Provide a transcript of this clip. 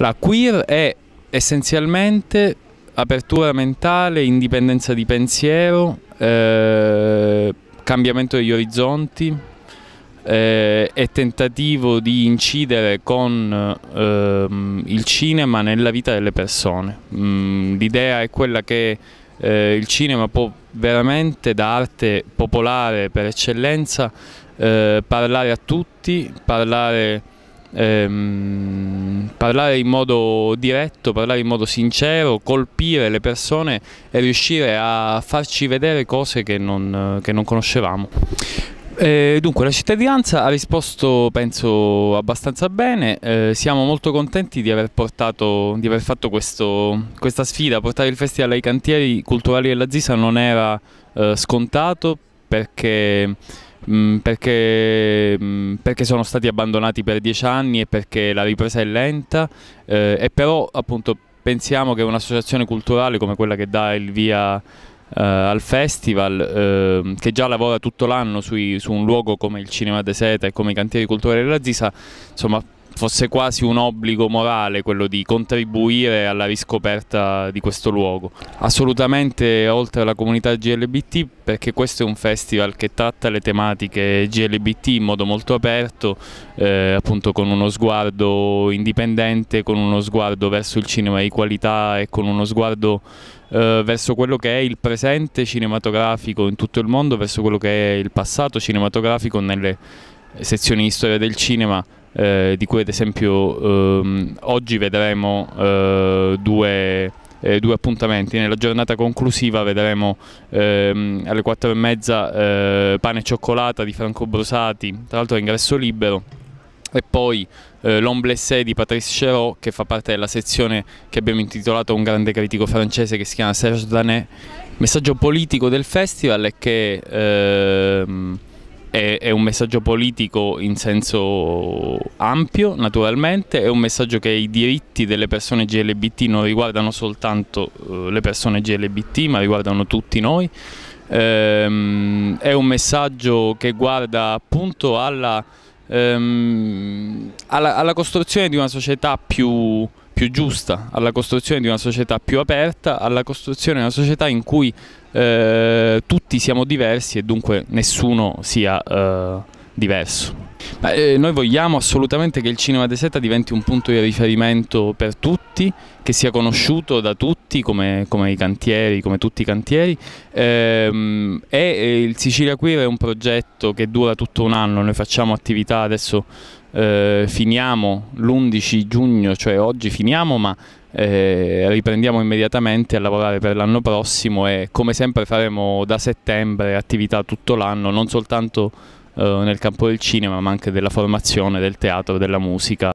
La queer è essenzialmente apertura mentale, indipendenza di pensiero, eh, cambiamento degli orizzonti eh, e tentativo di incidere con ehm, il cinema nella vita delle persone. Mm, l'idea è quella che eh, il cinema può veramente da arte popolare per eccellenza eh, parlare a tutti, parlare ehm, parlare in modo diretto, parlare in modo sincero, colpire le persone e riuscire a farci vedere cose che non, che non conoscevamo. Eh, dunque, la cittadinanza ha risposto, penso, abbastanza bene. Eh, siamo molto contenti di aver, portato, di aver fatto questo, questa sfida. Portare il festival ai cantieri culturali della Zisa non era eh, scontato perché Mm, perché, mh, mm, perché, sono stati abbandonati per dieci anni e perché la ripresa è lenta eh, e però appunto pensiamo che un'associazione culturale come quella che dà il via Uh, al festival uh, che già lavora tutto l'anno su un luogo come il cinema de seta e come i cantieri culturali della Zisa, insomma fosse quasi un obbligo morale quello di contribuire alla riscoperta di questo luogo. Assolutamente oltre alla comunità GLBT perché questo è un festival che tratta le tematiche GLBT in modo molto aperto, eh, appunto con uno sguardo indipendente, con uno sguardo verso il cinema di qualità e con uno sguardo eh, verso quello che è il presente cinematografico in tutto il mondo, verso quello che è il passato cinematografico nelle sezioni di storia del cinema eh, di cui ad esempio ehm, oggi vedremo eh, due, eh, due, appuntamenti, nella giornata conclusiva vedremo ehm, alle 4 e mezza eh, pane e cioccolata di Franco Brusati, tra l'altro è ingresso libero e poi eh, l'omblessé di Patrice Cherot che fa parte della sezione che abbiamo intitolato un grande critico francese che si chiama Serge Danet messaggio politico del festival è che ehm, è, è, un messaggio politico in senso ampio, naturalmente, è un messaggio che i diritti delle persone GLBT non riguardano soltanto eh, le persone GLBT, ma riguardano tutti noi. Ehm, è un messaggio che guarda appunto alla, ehm, alla, alla costruzione di una società più più giusta, alla costruzione di una società più aperta, alla costruzione di una società in cui eh, tutti siamo diversi e dunque nessuno sia eh, diverso. Ma, eh, noi vogliamo assolutamente che il cinema di seta diventi un punto di riferimento per tutti, che sia conosciuto da tutti come, come i cantieri, come tutti i cantieri. Ehm, e eh, il Sicilia Queer è un progetto che dura tutto un anno, noi facciamo attività adesso eh, finiamo l'11 giugno, cioè oggi finiamo, ma eh, riprendiamo immediatamente a lavorare per l'anno prossimo e come sempre faremo da settembre attività tutto l'anno, non soltanto eh, nel campo del cinema, ma anche della formazione, del teatro, della musica.